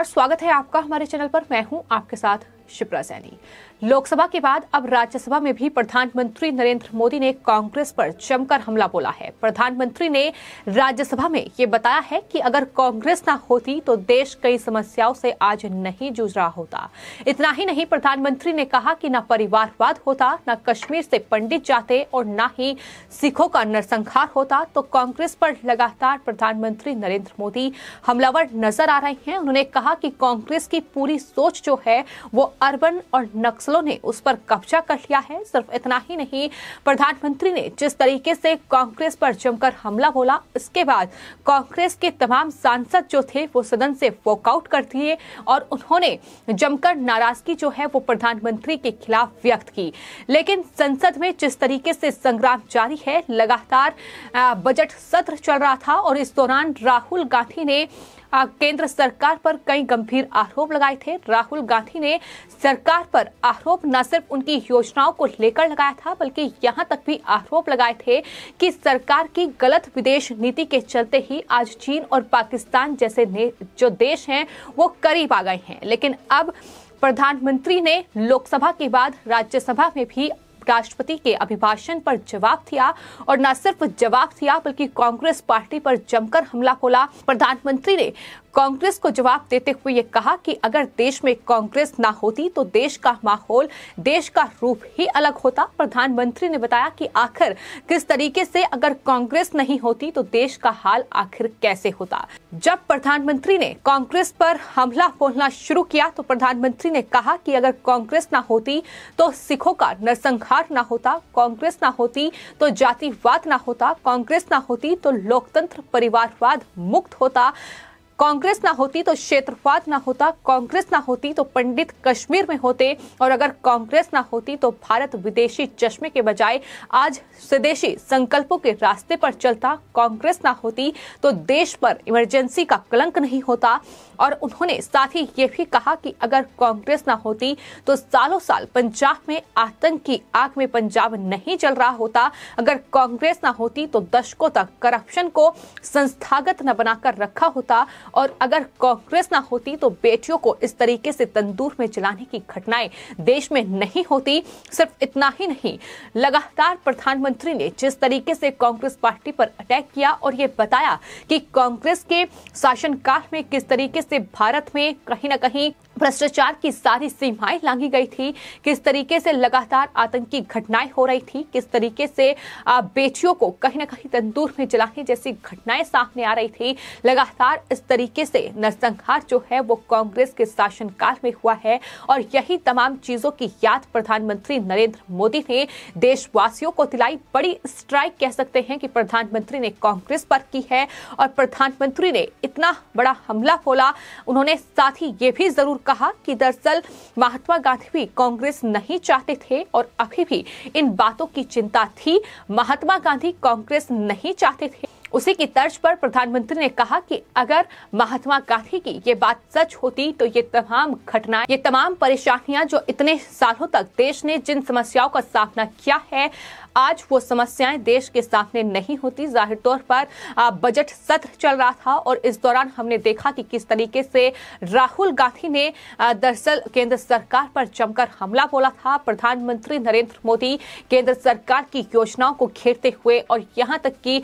नमस्कार स्वागत है आपका हमारे चैनल पर मैं हूं आपके साथ शिप्रा सैनी लोकसभा के बाद अब राज्यसभा में भी प्रधानमंत्री नरेंद्र मोदी ने कांग्रेस पर जमकर हमला बोला है प्रधानमंत्री ने राज्यसभा में ये बताया है कि अगर कांग्रेस ना होती तो देश कई समस्याओं से आज नहीं जूझ रहा होता इतना ही नहीं प्रधानमंत्री ने कहा कि ना परिवारवाद होता ना कश्मीर से पंडित जाते और ना ही सिखों का नरसंहार होता तो कांग्रेस पर लगातार प्रधानमंत्री नरेंद्र मोदी हमलावर नजर आ रहे हैं उन्होंने कहा कि कांग्रेस की पूरी सोच जो है वो अरबन और नक्सलों ने उस पर कब्जा कर लिया है सिर्फ इतना ही नहीं प्रधानमंत्री ने जिस तरीके से कांग्रेस पर जमकर हमला बोला इसके बाद कांग्रेस के तमाम सांसद जो थे वो सदन से वॉकआउट कर दिए और उन्होंने जमकर नाराजगी जो है वो प्रधानमंत्री के खिलाफ व्यक्त की लेकिन संसद में जिस तरीके से संग्राम जारी है लगातार बजट सत्र चल रहा था और इस दौरान राहुल गांधी ने केंद्र सरकार पर कई गंभीर आरोप लगाए थे राहुल गांधी ने सरकार पर आरोप न सिर्फ उनकी योजनाओं को लेकर लगाया था बल्कि यहाँ तक भी आरोप लगाए थे कि सरकार की गलत विदेश नीति के चलते ही आज चीन और पाकिस्तान जैसे जो देश हैं वो करीब आ गए हैं लेकिन अब प्रधानमंत्री ने लोकसभा के बाद राज्यसभा में भी राष्ट्रपति के अभिभाषण पर जवाब दिया और न सिर्फ जवाब दिया बल्कि कांग्रेस पार्टी पर जमकर हमला खोला प्रधानमंत्री ने कांग्रेस को जवाब देते हुए ये कहा कि अगर देश में कांग्रेस ना होती तो देश का माहौल देश का रूप ही अलग होता प्रधानमंत्री ने बताया कि आखिर किस तरीके से अगर कांग्रेस नहीं होती तो देश का हाल आखिर कैसे होता जब प्रधानमंत्री ने कांग्रेस पर हमला बोलना शुरू किया तो प्रधानमंत्री ने कहा कि अगर कांग्रेस ना होती तो सिखों का नरसंहार ना होता कांग्रेस ना होती तो जातिवाद ना होता कांग्रेस ना होती तो लोकतंत्र परिवारवाद मुक्त होता कांग्रेस ना होती तो क्षेत्रवाद ना होता कांग्रेस ना होती तो पंडित कश्मीर में होते और अगर कांग्रेस ना होती तो भारत विदेशी चश्मे के बजाय आज स्वदेशी संकल्पों के रास्ते पर चलता कांग्रेस ना होती तो देश पर इमरजेंसी का कलंक नहीं होता और उन्होंने साथ ही ये भी कहा कि अगर कांग्रेस ना होती तो सालों साल पंजाब में आतंक की आग में पंजाब नहीं चल रहा होता अगर कांग्रेस ना होती तो दशकों तक करप्शन को संस्थागत न बनाकर रखा होता और अगर कांग्रेस ना होती तो बेटियों को इस तरीके से तंदूर में जलाने की घटनाएं देश में नहीं होती सिर्फ इतना ही नहीं लगातार प्रधानमंत्री ने जिस तरीके से कांग्रेस पार्टी पर अटैक किया और ये बताया कि कांग्रेस के शासनकाल में किस तरीके से भारत में कहीं ना कहीं भ्रष्टाचार की सारी सीमाएं लांघी गई थी किस तरीके से लगातार आतंकी घटनाएं हो रही थी किस तरीके से बेटियों को कहीं ना कहीं तंदूर में जलाने जैसी घटनाएं सामने आ रही थी लगातार इस तरीके से नरसंहार जो है वो कांग्रेस के शासनकाल में हुआ है और यही तमाम चीजों की याद प्रधानमंत्री नरेंद्र मोदी ने देशवासियों को दिलाई बड़ी स्ट्राइक कह सकते हैं कि प्रधानमंत्री ने कांग्रेस पर की है और प्रधानमंत्री ने इतना बड़ा हमला खोला उन्होंने साथ ही ये भी जरूर कहा कि दरअसल महात्मा गांधी भी कांग्रेस नहीं चाहते थे और अभी भी इन बातों की चिंता थी महात्मा गांधी कांग्रेस नहीं चाहते थे उसी की तर्ज पर प्रधानमंत्री ने कहा कि अगर महात्मा गांधी की ये बात सच होती तो ये तमाम घटनाएं ये तमाम परेशानियां जो इतने सालों तक देश ने जिन समस्याओं का सामना किया है आज वो समस्याएं देश के सामने नहीं होती जाहिर तौर पर बजट सत्र चल रहा था और इस दौरान हमने देखा कि किस तरीके से राहुल गांधी ने दरअसल केंद्र सरकार पर जमकर हमला बोला था प्रधानमंत्री नरेंद्र मोदी केंद्र सरकार की योजनाओं को घेरते हुए और यहां तक कि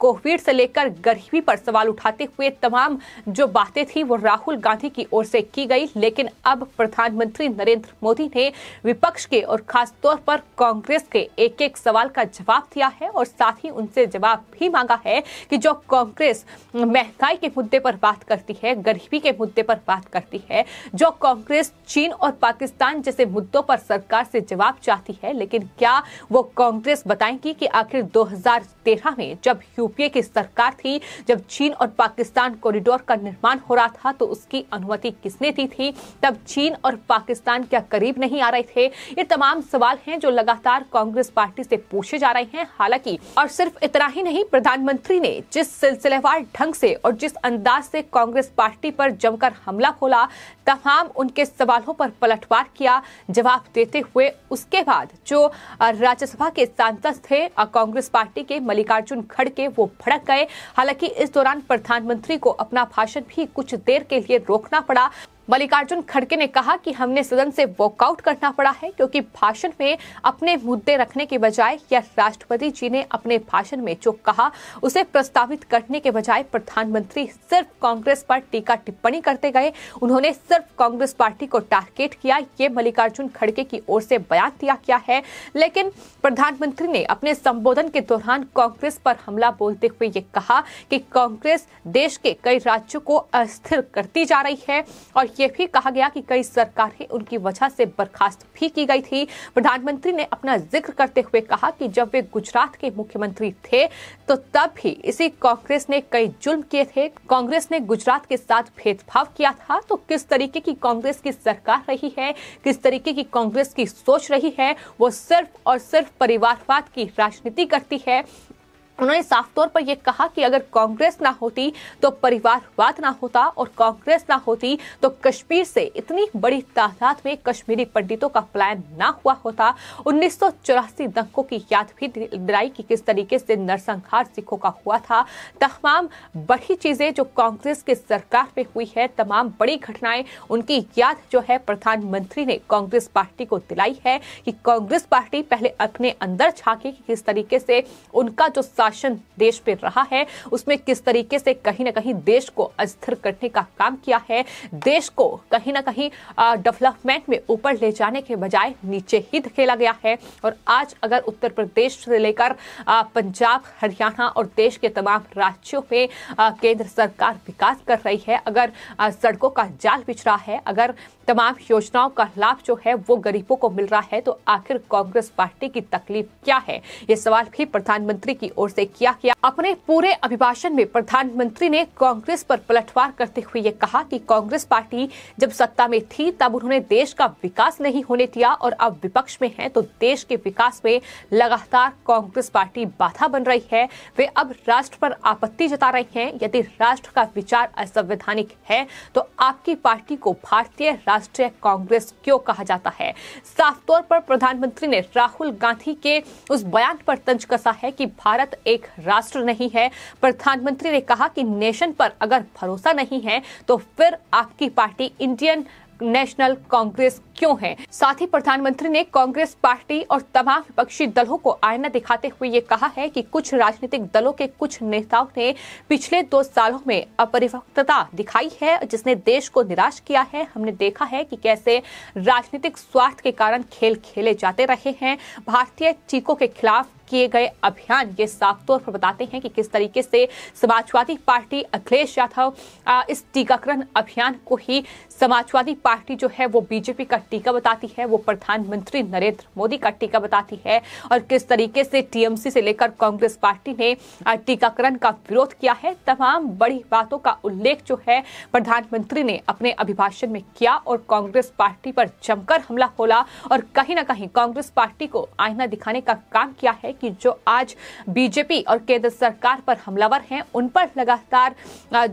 कोविड से लेकर गरीबी पर सवाल उठाते हुए तमाम जो बातें थी वो राहुल गांधी की ओर से की गई लेकिन अब प्रधानमंत्री नरेंद्र मोदी ने विपक्ष के और खासतौर पर कांग्रेस के एक एक सवाल का जवाब दिया है और साथ ही उनसे जवाब भी मांगा है कि जो कांग्रेस महंगाई के मुद्दे पर बात करती है गरीबी के मुद्दे पर बात करती है जो कांग्रेस चीन और पाकिस्तान जैसे मुद्दों पर सरकार से जवाब चाहती है लेकिन क्या वो कांग्रेस बताएंगी कि आखिर 2013 में जब यूपीए की सरकार थी जब चीन और पाकिस्तान कॉरिडोर का निर्माण हो रहा था तो उसकी अनुमति किसने दी थी तब चीन और पाकिस्तान क्या करीब नहीं आ रहे थे ये तमाम सवाल हैं जो लगातार कांग्रेस पार्टी से पूछे जा रहे हैं हालांकि और सिर्फ इतना ही नहीं प्रधानमंत्री ने जिस सिलसिलेवार ढंग से और जिस अंदाज से कांग्रेस पार्टी पर जमकर हमला खोला तमाम उनके सवालों पर पलटवार किया जवाब देते हुए उसके बाद जो राज्यसभा के सांसद थे कांग्रेस पार्टी के मल्लिकार्जुन खड़के वो भड़क गए हालांकि इस दौरान प्रधानमंत्री को अपना भाषण भी कुछ देर के लिए रोकना पड़ा मल्लिकार्जुन खड़के ने कहा कि हमने सदन से वॉकआउट करना पड़ा है क्योंकि भाषण में अपने मुद्दे रखने के बजाय या राष्ट्रपति जी ने अपने भाषण में जो कहा उसे प्रस्तावित करने के बजाय प्रधानमंत्री सिर्फ कांग्रेस पर टीका टिप्पणी करते गए उन्होंने सिर्फ कांग्रेस पार्टी को टारगेट किया ये मल्लिकार्जुन खड़के की ओर से बयान दिया गया है लेकिन प्रधानमंत्री ने अपने संबोधन के दौरान कांग्रेस पर हमला बोलते हुए ये कहा कि कांग्रेस देश के कई राज्यों को अस्थिर करती जा रही है और ये भी कहा गया कि कई सरकारें उनकी वजह से बर्खास्त भी की गई थी प्रधानमंत्री ने अपना जिक्र करते हुए कहा कि जब वे गुजरात के मुख्यमंत्री थे तो तब भी इसी कांग्रेस ने कई जुल्म किए थे कांग्रेस ने गुजरात के साथ भेदभाव किया था तो किस तरीके की कांग्रेस की सरकार रही है किस तरीके की कांग्रेस की सोच रही है वो सिर्फ और सिर्फ परिवारवाद की राजनीति करती है उन्होंने साफ तौर पर यह कहा कि अगर कांग्रेस ना होती तो परिवारवाद ना होता और कांग्रेस ना होती तो कश्मीर से इतनी बड़ी तादाद में कश्मीरी पंडितों का प्लान ना हुआ होता उन्नीस दंगों की याद भी दिलाई कि किस तरीके से नरसंहार सिखों का हुआ था तमाम बड़ी चीजें जो कांग्रेस की सरकार में हुई है तमाम बड़ी घटनाएं उनकी याद जो है प्रधानमंत्री ने कांग्रेस पार्टी को दिलाई है कि कांग्रेस पार्टी पहले अपने अंदर छाके कि किस तरीके से उनका जो शासन देश पे रहा है उसमें किस तरीके से कहीं ना कहीं देश को अस्थिर करने का काम किया है देश को कहीं ना कहीं डेवलपमेंट में ऊपर ले जाने के बजाय नीचे ही धकेला गया है और आज अगर उत्तर प्रदेश से लेकर पंजाब हरियाणा और देश के तमाम राज्यों में केंद्र सरकार विकास कर रही है अगर सड़कों का जाल बिछ रहा है अगर तमाम योजनाओं का लाभ जो है वो गरीबों को मिल रहा है तो आखिर कांग्रेस पार्टी की तकलीफ क्या है ये सवाल भी प्रधानमंत्री की ओर से से किया गया अपने पूरे अभिभाषण में प्रधानमंत्री ने कांग्रेस पर पलटवार करते हुए ये कहा कि कांग्रेस पार्टी जब सत्ता में थी तब उन्होंने देश का विकास नहीं होने दिया और अब विपक्ष में है तो देश के विकास में लगातार कांग्रेस पार्टी बाधा बन रही है वे अब राष्ट्र पर आपत्ति जता रही है यदि राष्ट्र का विचार असंवैधानिक है तो आपकी पार्टी को भारतीय राष्ट्रीय कांग्रेस क्यों कहा जाता है साफ तौर पर प्रधानमंत्री ने राहुल गांधी के उस बयान पर तंज कसा है कि भारत एक राष्ट्र नहीं है प्रधानमंत्री ने कहा कि नेशन पर अगर भरोसा नहीं है तो फिर आपकी पार्टी इंडियन नेशनल कांग्रेस क्यों है साथ ही प्रधानमंत्री ने कांग्रेस पार्टी और तमाम विपक्षी दलों को आईना दिखाते हुए ये कहा है कि कुछ राजनीतिक दलों के कुछ नेताओं ने पिछले दो सालों में अपरिपक्वता दिखाई है जिसने देश को निराश किया है हमने देखा है कि कैसे राजनीतिक स्वार्थ के कारण खेल खेले जाते रहे हैं भारतीय चीकों के खिलाफ किए गए अभियान ये साफ तौर पर बताते हैं कि किस तरीके से समाजवादी पार्टी अखिलेश यादव इस टीकाकरण अभियान को ही समाजवादी पार्टी जो है वो बीजेपी का टीका बताती है वो प्रधानमंत्री नरेंद्र मोदी का टीका बताती है और किस तरीके से टीएमसी से लेकर कांग्रेस पार्टी ने टीकाकरण का विरोध किया है तमाम बड़ी बातों का उल्लेख जो है प्रधानमंत्री ने अपने अभिभाषण में किया और कांग्रेस पार्टी पर जमकर हमला खोला और कहीं ना कहीं कांग्रेस पार्टी को आईना दिखाने का काम किया है कि जो आज बीजेपी और केंद्र सरकार पर हमलावर हैं उन पर लगातार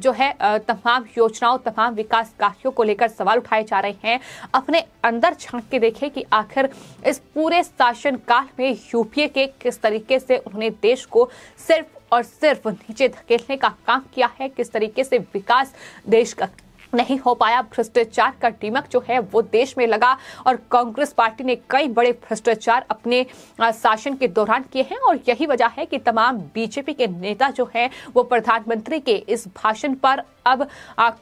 जो है तमाम योजनाओं तमाम विकास कार्यों को लेकर सवाल उठाए जा रहे हैं अपने अंदर छाक के देखें कि आखिर इस पूरे शासनकाल में यूपीए के किस तरीके से उन्होंने देश को सिर्फ और सिर्फ नीचे धकेलने का काम किया है किस तरीके से विकास देश का नहीं हो पाया भ्रष्टाचार का टीमक जो है वो देश में लगा और कांग्रेस पार्टी ने कई बड़े भ्रष्टाचार अपने शासन के दौरान किए हैं और यही वजह है कि तमाम बीजेपी के नेता जो हैं वो प्रधानमंत्री के इस भाषण पर अब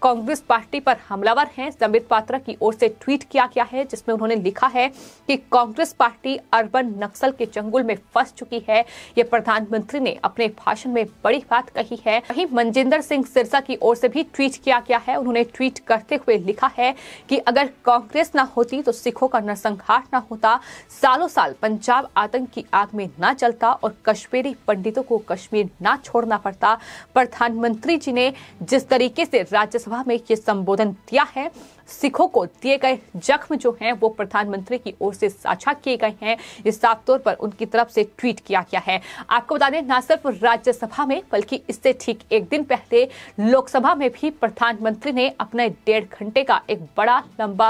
कांग्रेस पार्टी पर हमलावर हैं संबित पात्रा की ओर से ट्वीट किया गया है जिसमें उन्होंने लिखा है कि कांग्रेस पार्टी अर्बन नक्सल के चंगुल में फंस चुकी है ये प्रधानमंत्री ने अपने भाषण में बड़ी बात कही है वहीं मनजिंदर सिंह सिरसा की ओर से भी ट्वीट किया गया है उन्होंने ट्वीट करते हुए लिखा है कि अगर कांग्रेस ना होती तो सिखों का नरसंहार ना होता सालों साल पंजाब आतंक की आग में ना चलता और कश्मीरी पंडितों को कश्मीर ना छोड़ना पड़ता प्रधानमंत्री जी ने जिस तरीके से राज्यसभा में ये संबोधन दिया है सिखों को दिए गए जख्म जो हैं वो प्रधानमंत्री की ओर से साझा किए गए हैं इस साफ तौर पर उनकी तरफ से ट्वीट किया गया है आपको बता दें न सिर्फ राज्यसभा में बल्कि इससे ठीक एक दिन पहले लोकसभा में भी प्रधानमंत्री ने अपने डेढ़ घंटे का एक बड़ा लंबा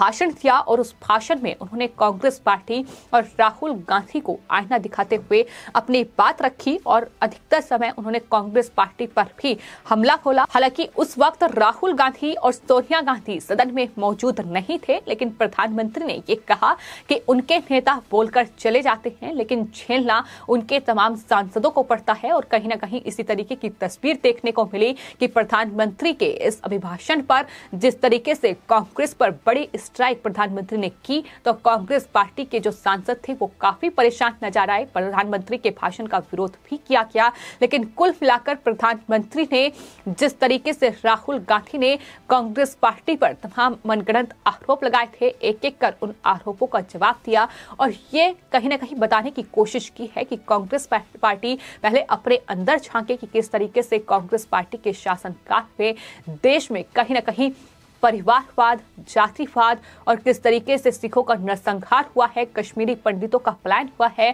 भाषण दिया और उस भाषण में उन्होंने कांग्रेस पार्टी और राहुल गांधी को आईना दिखाते हुए अपनी बात रखी और अधिकतर समय उन्होंने कांग्रेस पार्टी पर भी हमला खोला हालांकि उस वक्त राहुल गांधी और सोनिया गांधी सदन में मौजूद नहीं थे लेकिन प्रधानमंत्री ने ये कहा कि उनके नेता बोलकर चले जाते हैं लेकिन झेलना उनके तमाम सांसदों को पड़ता है और कहीं ना कहीं इसी तरीके की तस्वीर देखने को मिली कि प्रधानमंत्री के इस अभिभाषण पर जिस तरीके से कांग्रेस पर बड़ी स्ट्राइक प्रधानमंत्री ने की तो कांग्रेस पार्टी के जो सांसद थे वो काफी परेशान नजर आए प्रधानमंत्री के भाषण का विरोध भी किया गया लेकिन कुल मिलाकर प्रधानमंत्री ने जिस तरीके से राहुल गांधी ने कांग्रेस पार्टी पर तमाम मनगणत आरोप लगाए थे एक एक कर उन आरोपों का जवाब दिया और ये कहीं ना कहीं बताने की कोशिश की है कि कांग्रेस पार्टी पहले अपने अंदर झांके कि किस तरीके से कांग्रेस पार्टी के शासनकाल में देश में कहीं ना कहीं परिवारवाद जातिवाद और किस तरीके से सिखों का नरसंहार हुआ है कश्मीरी पंडितों का प्लान हुआ है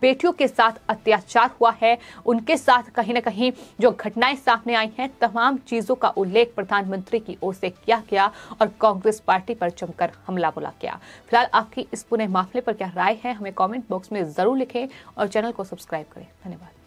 बेटियों के साथ अत्याचार हुआ है उनके साथ कहीं ना कहीं जो घटनाएं सामने आई हैं तमाम चीजों का उल्लेख प्रधानमंत्री की ओर से किया गया और कांग्रेस पार्टी पर जमकर हमला बोला गया फिलहाल आपकी इस पूरे मामले पर क्या राय है हमें कॉमेंट बॉक्स में जरूर लिखें और चैनल को सब्सक्राइब करें धन्यवाद